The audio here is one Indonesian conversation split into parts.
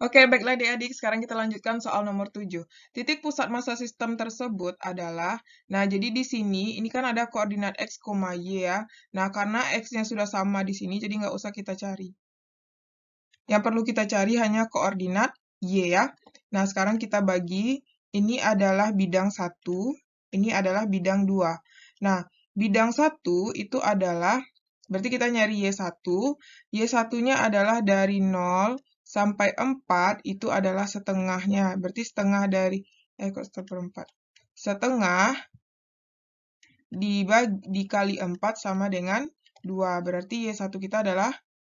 Oke, baiklah adik-adik, sekarang kita lanjutkan soal nomor 7. Titik pusat massa sistem tersebut adalah, nah jadi di sini, ini kan ada koordinat X, Y ya. Nah, karena X-nya sudah sama di sini, jadi nggak usah kita cari. Yang perlu kita cari hanya koordinat Y ya. Nah, sekarang kita bagi, ini adalah bidang 1, ini adalah bidang 2. Nah, bidang 1 itu adalah, berarti kita nyari Y1, Y1-nya adalah dari 0 sampai 4 itu adalah setengahnya. Berarti setengah dari, eh kok seperempat. Setengah dibagi, dikali 4 sama dengan 2. Berarti Y1 kita adalah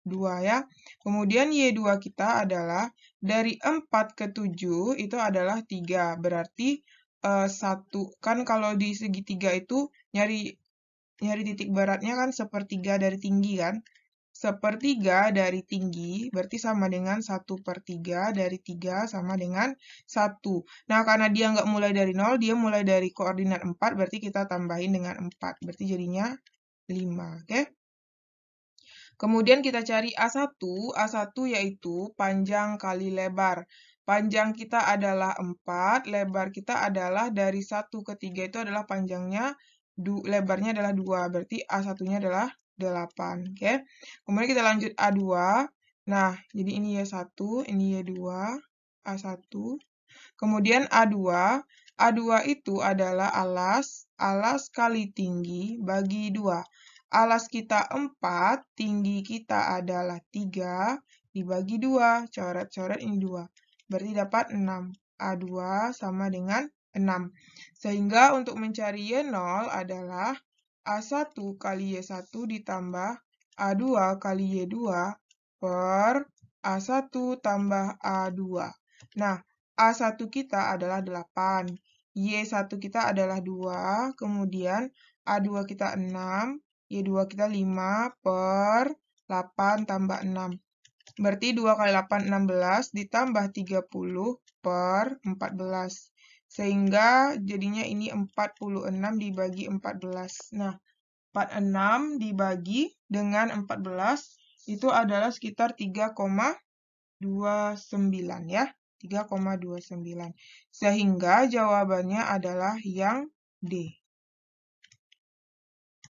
2 ya. Kemudian Y2 kita adalah dari 4 ke 7 itu adalah 3. Berarti uh, eh, 1 kan kalau di segitiga itu nyari nyari titik baratnya kan sepertiga dari tinggi kan sepertiga dari tinggi berarti sama dengan 1 per 3 dari 3 sama dengan 1. Nah, karena dia nggak mulai dari nol, dia mulai dari koordinat 4, berarti kita tambahin dengan 4. Berarti jadinya 5, oke? Okay? Kemudian kita cari A1, A1 yaitu panjang kali lebar. Panjang kita adalah 4, lebar kita adalah dari 1 ke 3 itu adalah panjangnya, lebarnya adalah 2, berarti A1-nya adalah 8. Oke. Okay. Kemudian kita lanjut A2. Nah, jadi ini Y1, ya ini Y2, ya A1. Kemudian A2. A2 itu adalah alas, alas kali tinggi bagi 2. Alas kita 4, tinggi kita adalah 3, dibagi 2, coret-coret ini 2. Berarti dapat 6. A2 sama dengan 6. Sehingga untuk mencari Y0 adalah A1 kali Y1 ditambah A2 kali Y2 per A1 tambah A2. Nah, A1 kita adalah 8, Y1 kita adalah 2, kemudian A2 kita 6, Y2 kita 5 per 8 tambah 6. Berarti 2 kali 8, 16, ditambah 30 per 14. Sehingga jadinya ini 46 dibagi 14. Nah, 46 dibagi dengan 14 itu adalah sekitar 3,29 ya. 3,29. Sehingga jawabannya adalah yang D.